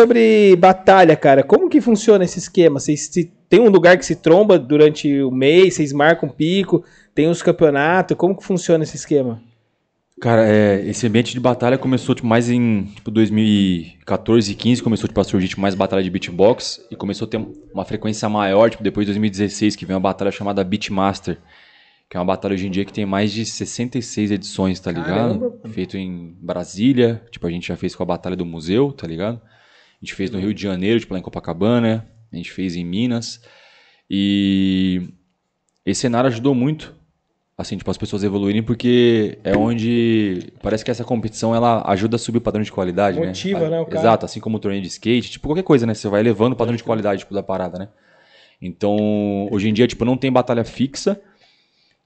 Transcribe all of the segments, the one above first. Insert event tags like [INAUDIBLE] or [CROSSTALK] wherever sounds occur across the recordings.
sobre batalha, cara. Como que funciona esse esquema? Vocês tem um lugar que se tromba durante o mês, vocês marcam um pico, tem uns campeonatos, como que funciona esse esquema? Cara, é, esse ambiente de batalha começou tipo, mais em tipo, 2014 e 15, começou tipo, a surgir tipo, mais batalha de beatbox e começou a ter uma frequência maior tipo, depois de 2016, que vem uma batalha chamada Beatmaster, que é uma batalha hoje em dia que tem mais de 66 edições, tá ligado? Caramba. Feito em Brasília, tipo, a gente já fez com a Batalha do Museu, tá ligado? A gente fez no Rio de Janeiro, tipo lá em Copacabana, a gente fez em Minas. E esse cenário ajudou muito, assim, tipo, as pessoas evoluírem, porque é onde parece que essa competição ela ajuda a subir o padrão de qualidade, né? Motiva, né? né o cara. Exato, assim como o torneio de skate, tipo, qualquer coisa, né? Você vai elevando o padrão de qualidade tipo, da parada, né? Então, hoje em dia, tipo, não tem batalha fixa,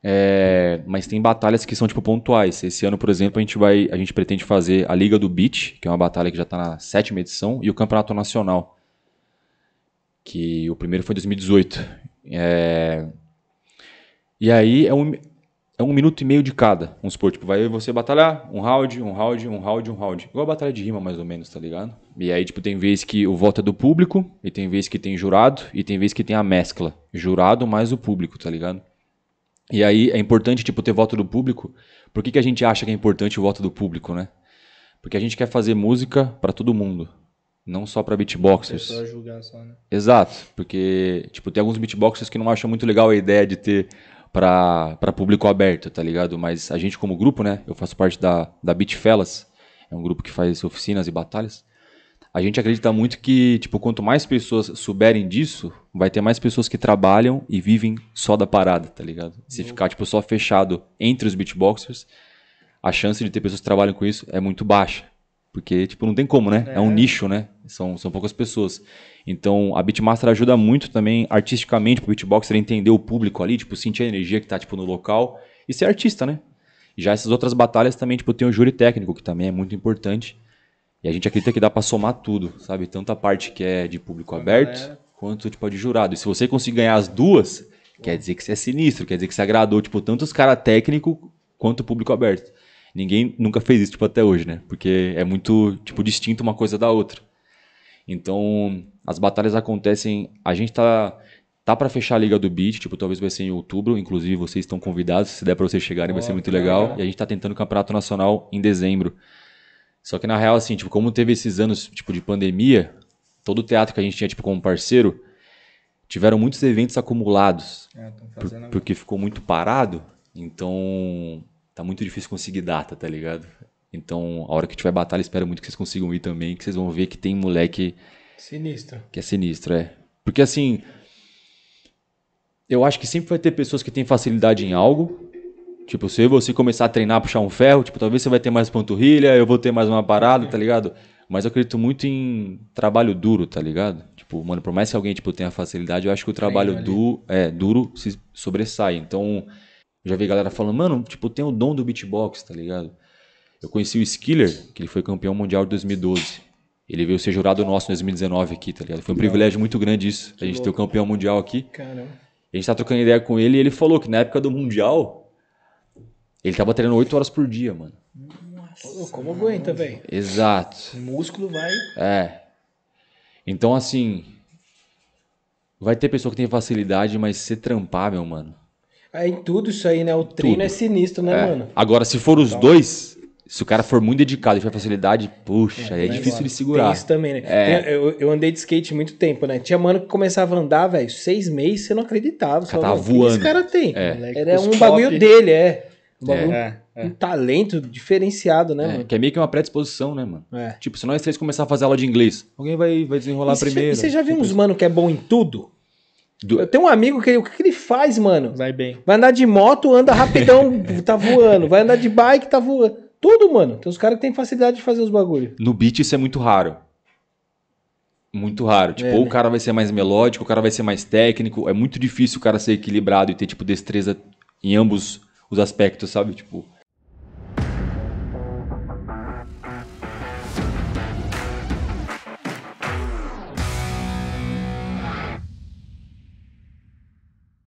é, mas tem batalhas que são tipo pontuais. Esse ano, por exemplo, a gente vai, a gente pretende fazer a Liga do Beach, que é uma batalha que já está na sétima edição, e o Campeonato Nacional, que o primeiro foi em 2018. É, e aí é um, é um minuto e meio de cada, vamos supor, tipo, vai você batalhar, um round, um round, um round, um round. Igual a batalha de rima, mais ou menos, tá ligado? E aí, tipo, tem vez que o voto é do público, e tem vez que tem jurado, e tem vez que tem a mescla. Jurado mais o público, tá ligado? E aí é importante, tipo, ter voto do público. Por que, que a gente acha que é importante o voto do público, né? Porque a gente quer fazer música para todo mundo. Não só pra beatboxers. É julgar só, né? Exato. Porque, tipo, tem alguns beatboxers que não acham muito legal a ideia de ter pra, para público aberto, tá ligado? Mas a gente como grupo, né? Eu faço parte da, da Beat Fellas. É um grupo que faz oficinas e batalhas. A gente acredita muito que, tipo, quanto mais pessoas souberem disso, vai ter mais pessoas que trabalham e vivem só da parada, tá ligado? Se uhum. ficar, tipo, só fechado entre os beatboxers, a chance de ter pessoas que trabalham com isso é muito baixa. Porque, tipo, não tem como, né? É, é um nicho, né? São, são poucas pessoas. Então, a Beatmaster ajuda muito também artisticamente pro beatboxer entender o público ali, tipo, sentir a energia que tá, tipo, no local e ser artista, né? Já essas outras batalhas também, tipo, tem o júri técnico, que também é muito importante e a gente acredita que dá para somar tudo, sabe? Tanto a parte que é de público aberto, é. quanto tipo, de jurado. E se você conseguir ganhar as duas, quer dizer que você é sinistro, quer dizer que você agradou, tipo, tanto os caras técnico quanto o público aberto. Ninguém nunca fez isso, tipo, até hoje, né? Porque é muito, tipo, distinto uma coisa da outra. Então, as batalhas acontecem. A gente tá tá para fechar a liga do beat, tipo, talvez vai ser em outubro, inclusive vocês estão convidados, se der para vocês chegarem vai ser muito legal. Cara. E a gente tá tentando o campeonato nacional em dezembro. Só que na real, assim, tipo, como teve esses anos tipo, de pandemia, todo o teatro que a gente tinha tipo, como parceiro, tiveram muitos eventos acumulados. É, por, porque ficou muito parado, então tá muito difícil conseguir data, tá ligado? Então, a hora que tiver batalha, espero muito que vocês consigam ir também, que vocês vão ver que tem moleque. Sinistro. Que é sinistro, é. Porque assim. Eu acho que sempre vai ter pessoas que têm facilidade em algo Tipo, se você começar a treinar, puxar um ferro, tipo, talvez você vai ter mais panturrilha, eu vou ter mais uma parada, tá ligado? Mas eu acredito muito em trabalho duro, tá ligado? Tipo, mano, por mais que alguém tipo, tenha facilidade, eu acho que o trabalho du é, duro se sobressai. Então, já vi galera falando, mano, tipo, tem o dom do beatbox, tá ligado? Eu conheci o Skiller, que ele foi campeão mundial de 2012. Ele veio ser jurado nosso em 2019 aqui, tá ligado? Foi um privilégio muito grande isso, que a gente louco. ter o campeão mundial aqui. Caramba. A gente tá trocando ideia com ele e ele falou que na época do mundial, ele tava treinando 8 horas por dia, mano. Nossa, como aguenta, velho? Exato. O músculo vai. É. Então, assim. Vai ter pessoa que tem facilidade, mas ser trampar, meu mano. É em tudo isso aí, né? O treino tudo. é sinistro, né, é. mano? Agora, se for os então... dois, se o cara for muito dedicado e tiver facilidade, puxa, é, é difícil de segurar. Tem isso também, né? É. eu, eu, andei de skate muito tempo, né? Tinha mano que começava a andar, velho, seis meses, você não acreditava. Você tava voando. O que esse cara tem? É. Moleque, Era um top. bagulho dele, é. É, um, é, é. um talento diferenciado, né, é, mano? Que é meio que uma predisposição, né, mano? É. Tipo, se nós três começar a fazer aula de inglês, alguém vai, vai desenrolar e primeiro. Você já tipo viu uns mano que é bom em tudo? Do... Eu tenho um amigo que o que, que ele faz, mano? Vai bem. Vai andar de moto, anda rapidão, [LAUGHS] tá voando. Vai andar de bike, tá voando. Tudo, mano. Tem uns caras que têm facilidade de fazer os bagulhos No beat isso é muito raro. Muito raro. Tipo, é, ou né? o cara vai ser mais melódico, o cara vai ser mais técnico. É muito difícil o cara ser equilibrado e ter, tipo, destreza em ambos os aspectos, sabe? Tipo,